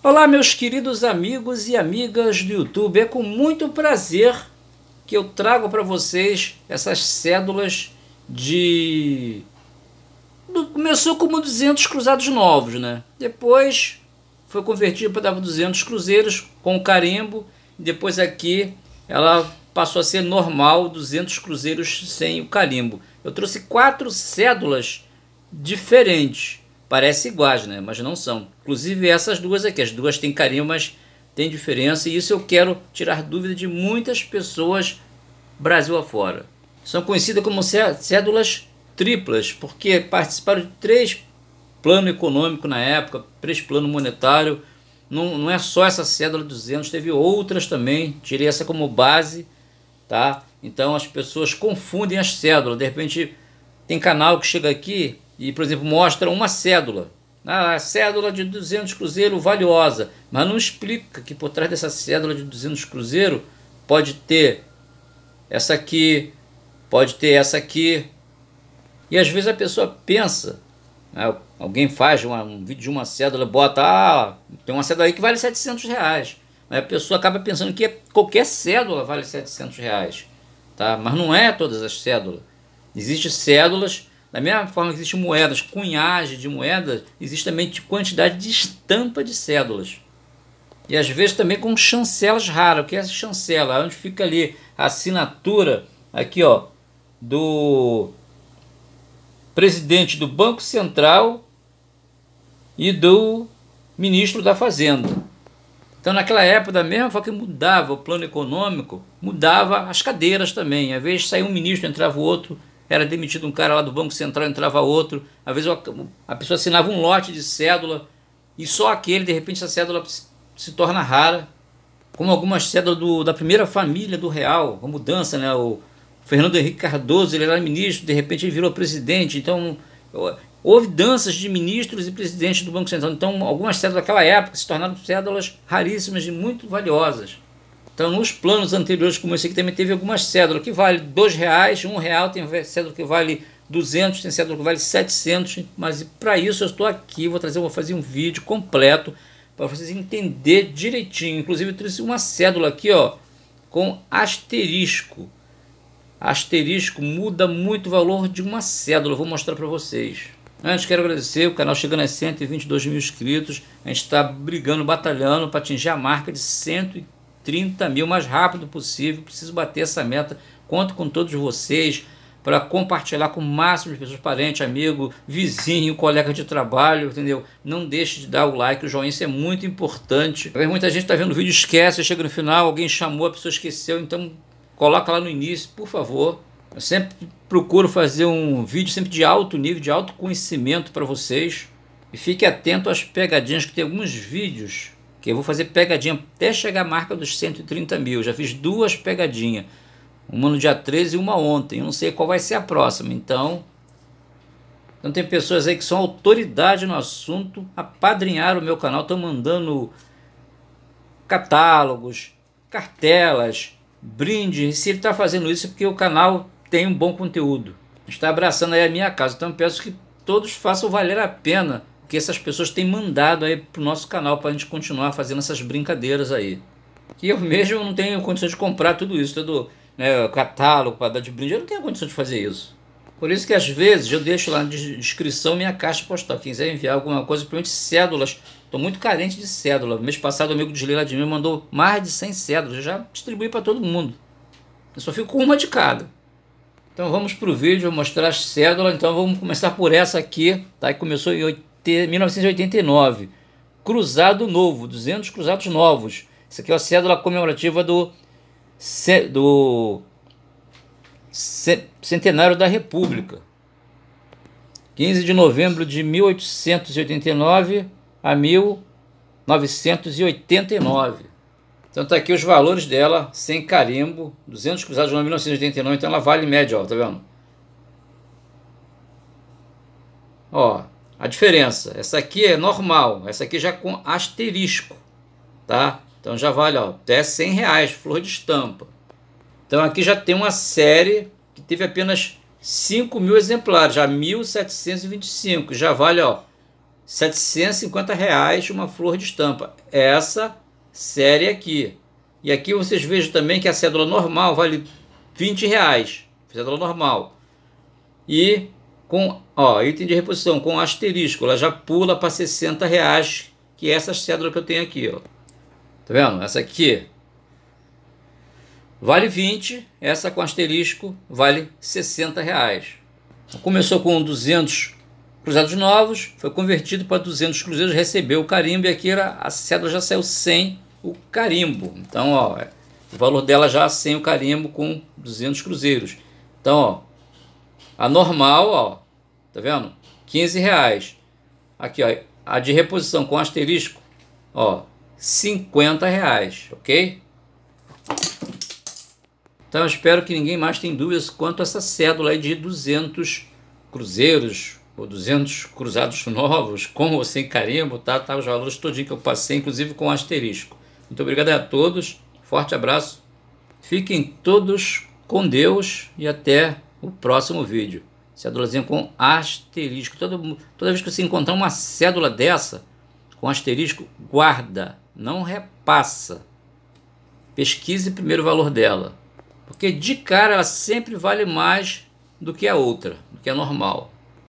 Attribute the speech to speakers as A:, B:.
A: Olá, meus queridos amigos e amigas do YouTube. É com muito prazer que eu trago para vocês essas cédulas de. Começou como 200 cruzados novos, né? Depois foi convertido para 200 cruzeiros com carimbo. Depois aqui ela passou a ser normal, 200 cruzeiros sem o carimbo. Eu trouxe quatro cédulas diferentes parecem iguais, né? mas não são. Inclusive essas duas aqui, as duas têm carinho, mas tem diferença, e isso eu quero tirar dúvida de muitas pessoas Brasil afora. São conhecidas como cédulas triplas, porque participaram de três planos econômicos na época, três planos monetários. Não, não é só essa cédula 200, teve outras também. Tirei essa como base, tá? Então as pessoas confundem as cédulas. De repente tem canal que chega aqui e, por exemplo, mostra uma cédula. Ah, a cédula de 200 cruzeiro valiosa, mas não explica que por trás dessa cédula de 200 cruzeiro pode ter essa aqui, pode ter essa aqui. E às vezes a pessoa pensa, né, alguém faz uma, um vídeo de uma cédula, bota, ah, tem uma cédula aí que vale 700 reais. Mas a pessoa acaba pensando que qualquer cédula vale 700 reais, tá? mas não é todas as cédulas. Existem cédulas da mesma forma que existem moedas, cunhagem de moedas, existe também quantidade de estampa de cédulas. E às vezes também com chancelas raras. O que é essa chancela? Onde fica ali a assinatura aqui ó, do presidente do Banco Central e do ministro da Fazenda. Então naquela época, da mesma forma que mudava o plano econômico, mudava as cadeiras também. Às vezes saía um ministro, entrava o outro era demitido um cara lá do Banco Central, entrava outro. Às vezes a pessoa assinava um lote de cédula e só aquele, de repente, essa cédula se torna rara. Como algumas cédulas do, da primeira família do Real, a mudança, né? O Fernando Henrique Cardoso, ele era ministro, de repente ele virou presidente. Então, houve danças de ministros e presidentes do Banco Central. Então, algumas cédulas daquela época se tornaram cédulas raríssimas e muito valiosas. Então, nos planos anteriores, como esse aqui, também teve algumas cédulas que vale R$ reais, um real tem cédula que vale 200, tem cédula que vale 700, mas para isso eu estou aqui, vou trazer, vou fazer um vídeo completo para vocês entender direitinho. Inclusive, eu trouxe uma cédula aqui, ó, com asterisco. Asterisco muda muito o valor de uma cédula, vou mostrar para vocês. Antes, quero agradecer o canal chegando a 122 mil inscritos. A gente está brigando, batalhando para atingir a marca de 130 30 mil, o mais rápido possível. Preciso bater essa meta. Conto com todos vocês para compartilhar com o máximo de pessoas, parente, amigo, vizinho, colega de trabalho, entendeu? Não deixe de dar o like, o joinha, isso é muito importante. Muita gente está vendo o vídeo, esquece, chega no final, alguém chamou, a pessoa esqueceu, então coloca lá no início, por favor. Eu sempre procuro fazer um vídeo sempre de alto nível, de alto conhecimento para vocês. E fique atento às pegadinhas que tem alguns vídeos que eu vou fazer pegadinha até chegar à marca dos 130 mil. já fiz duas pegadinhas, uma no dia 13 e uma ontem. Eu não sei qual vai ser a próxima. Então, então tem pessoas aí que são autoridade no assunto, apadrinharam o meu canal, estão mandando catálogos, cartelas, brindes. Se ele está fazendo isso é porque o canal tem um bom conteúdo. Está abraçando aí a minha casa. Então peço que todos façam valer a pena que essas pessoas têm mandado aí pro nosso canal para a gente continuar fazendo essas brincadeiras aí. Que eu mesmo não tenho condição de comprar tudo isso, todo né, catálogo para dar de brinde, eu não tenho condição de fazer isso. Por isso que às vezes eu deixo lá na descrição minha caixa postal. Quem quiser enviar alguma coisa, principalmente cédulas. Estou muito carente de cédula. Mês passado, o amigo de Leila de mim mandou mais de 100 cédulas. Eu já distribuí para todo mundo. Eu só fico com uma de cada. Então vamos para o vídeo mostrar as cédulas. Então vamos começar por essa aqui. Tá? Que começou em 1989. Cruzado Novo, 200 Cruzados Novos. Isso aqui é a cédula comemorativa do, do Centenário da República. 15 de novembro de 1889 a 1989. Então tá aqui os valores dela, sem carimbo, 200 cruzados de 1989, então ela vale média, ó, tá vendo? Ó, a diferença. Essa aqui é normal, essa aqui já com asterisco, tá? Então já vale ó, até 100 reais, flor de estampa. Então aqui já tem uma série que teve apenas 5 mil exemplares, já 1.725, já vale ó, 750 reais uma flor de estampa. Essa série aqui. E aqui vocês vejam também que a cédula normal vale 20 reais, cédula normal. E com ó, item de reposição com asterisco, ela já pula para 60 reais, que é essa cédula que eu tenho aqui, ó. Tá vendo? Essa aqui vale 20, essa com asterisco vale 60 reais. Começou com 200 cruzados novos, foi convertido para 200 cruzeiros, recebeu o carimbo e aqui era, a cédula já saiu sem o carimbo. Então, ó, o valor dela já sem o carimbo com 200 cruzeiros. Então, ó, a normal, ó, tá vendo? 15 reais. Aqui, ó, a de reposição com asterisco, ó, 50 reais, ok? Então eu espero que ninguém mais tenha dúvidas quanto a essa cédula aí de 200 cruzeiros ou 200 cruzados novos, com ou sem carimbo, tá? tá os valores todinho que eu passei, inclusive com asterisco. Muito obrigado a todos, forte abraço, fiquem todos com Deus e até o próximo vídeo. Cédulazinha com asterisco. toda toda vez que você encontrar uma cédula dessa com asterisco, guarda, não repassa. Pesquise primeiro o valor dela. Porque de cara ela sempre vale mais do que a outra, do que é normal.